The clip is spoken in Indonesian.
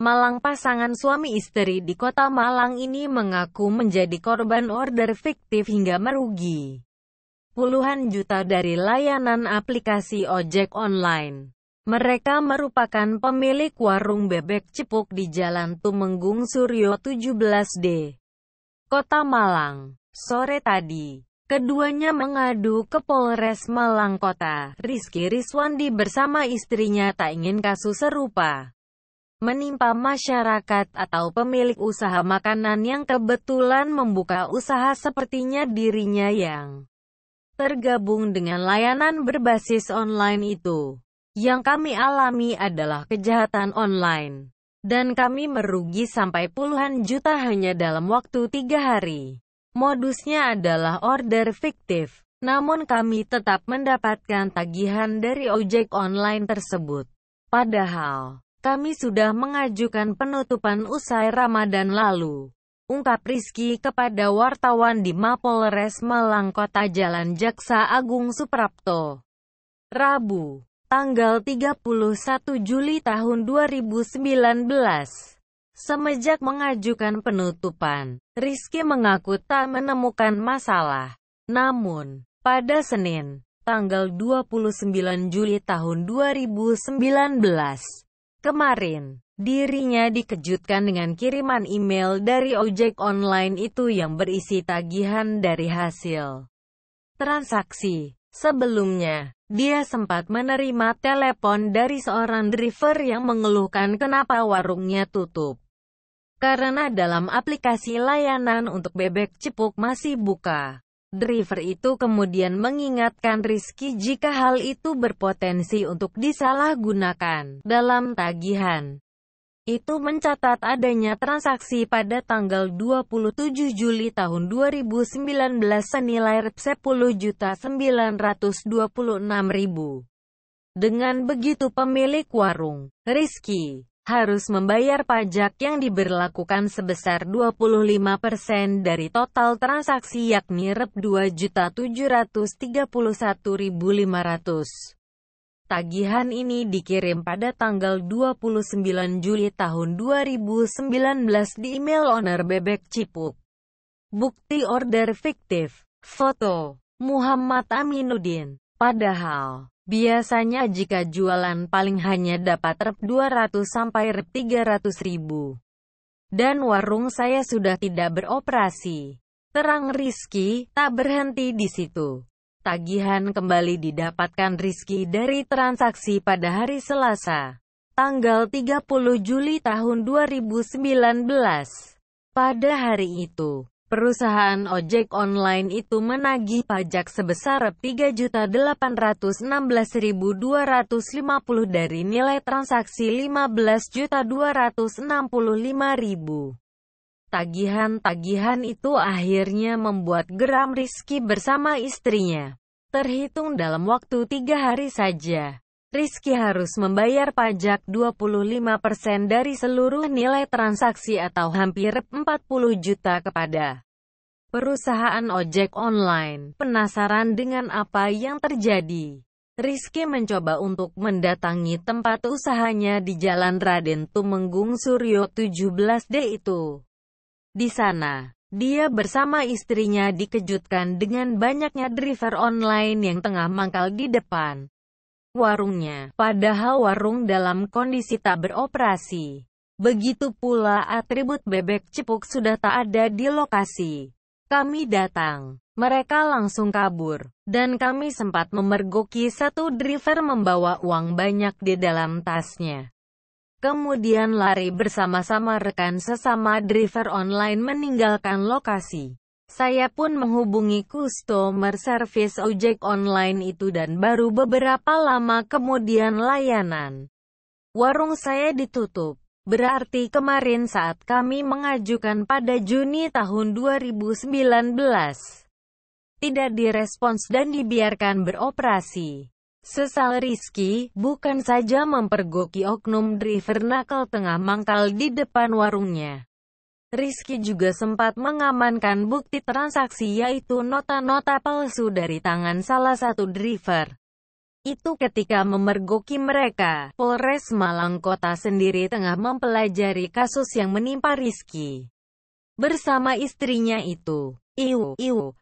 Malang pasangan suami istri di kota Malang ini mengaku menjadi korban order fiktif hingga merugi puluhan juta dari layanan aplikasi ojek online. Mereka merupakan pemilik warung bebek cepuk di Jalan Tumenggung Suryo 17D, Kota Malang. Sore tadi, keduanya mengadu ke Polres Malang Kota. Rizky Rizwandi bersama istrinya tak ingin kasus serupa menimpa masyarakat atau pemilik usaha makanan yang kebetulan membuka usaha sepertinya dirinya yang tergabung dengan layanan berbasis online itu. Yang kami alami adalah kejahatan online. Dan kami merugi sampai puluhan juta hanya dalam waktu tiga hari. Modusnya adalah order fiktif. Namun kami tetap mendapatkan tagihan dari ojek online tersebut. Padahal, kami sudah mengajukan penutupan usai Ramadan lalu. Ungkap Rizky kepada wartawan di Mapolres Malang Kota Jalan Jaksa Agung Suprapto. Rabu, tanggal 31 Juli tahun 2019. Semenjak mengajukan penutupan, Rizky mengaku tak menemukan masalah. Namun, pada Senin, tanggal 29 Juli tahun 2019, Kemarin, dirinya dikejutkan dengan kiriman email dari ojek online itu yang berisi tagihan dari hasil transaksi. Sebelumnya, dia sempat menerima telepon dari seorang driver yang mengeluhkan kenapa warungnya tutup. Karena dalam aplikasi layanan untuk bebek cepuk masih buka. Driver itu kemudian mengingatkan Rizky jika hal itu berpotensi untuk disalahgunakan dalam tagihan. Itu mencatat adanya transaksi pada tanggal 27 Juli tahun 2019 senilai Rp10.926.000. Dengan begitu pemilik warung, Rizky, harus membayar pajak yang diberlakukan sebesar 25% persen dari total transaksi yakni Rp 2.731.500. Tagihan ini dikirim pada tanggal 29 Juli tahun 2019 di email owner Bebek Cipuk. Bukti order fiktif. Foto Muhammad Aminuddin. Padahal, Biasanya jika jualan paling hanya dapat Rp 200 sampai Rp 300 ribu. Dan warung saya sudah tidak beroperasi. Terang Rizky, tak berhenti di situ. Tagihan kembali didapatkan Rizky dari transaksi pada hari Selasa, tanggal 30 Juli tahun 2019. Pada hari itu, Perusahaan ojek online itu menagih pajak sebesar 3.816.250 dari nilai transaksi 15.265.000. Tagihan-tagihan itu akhirnya membuat geram Rizky bersama istrinya. Terhitung dalam waktu tiga hari saja. Rizky harus membayar pajak 25% dari seluruh nilai transaksi atau hampir 40 juta kepada perusahaan ojek online. Penasaran dengan apa yang terjadi? Rizky mencoba untuk mendatangi tempat usahanya di Jalan Raden Tumenggung Suryo 17D itu. Di sana, dia bersama istrinya dikejutkan dengan banyaknya driver online yang tengah mangkal di depan warungnya, padahal warung dalam kondisi tak beroperasi. Begitu pula atribut bebek cepuk sudah tak ada di lokasi. Kami datang. Mereka langsung kabur. Dan kami sempat memergoki satu driver membawa uang banyak di dalam tasnya. Kemudian lari bersama-sama rekan sesama driver online meninggalkan lokasi. Saya pun menghubungi customer service ojek online itu dan baru beberapa lama kemudian layanan warung saya ditutup. Berarti kemarin saat kami mengajukan pada Juni tahun 2019, tidak direspons dan dibiarkan beroperasi. Sesal Rizky, bukan saja mempergoki oknum driver nakal tengah mangkal di depan warungnya Rizky juga sempat mengamankan bukti transaksi yaitu nota-nota palsu dari tangan salah satu driver. Itu ketika memergoki mereka, Polres Malang Kota sendiri tengah mempelajari kasus yang menimpa Rizky. Bersama istrinya itu, Iu, iu.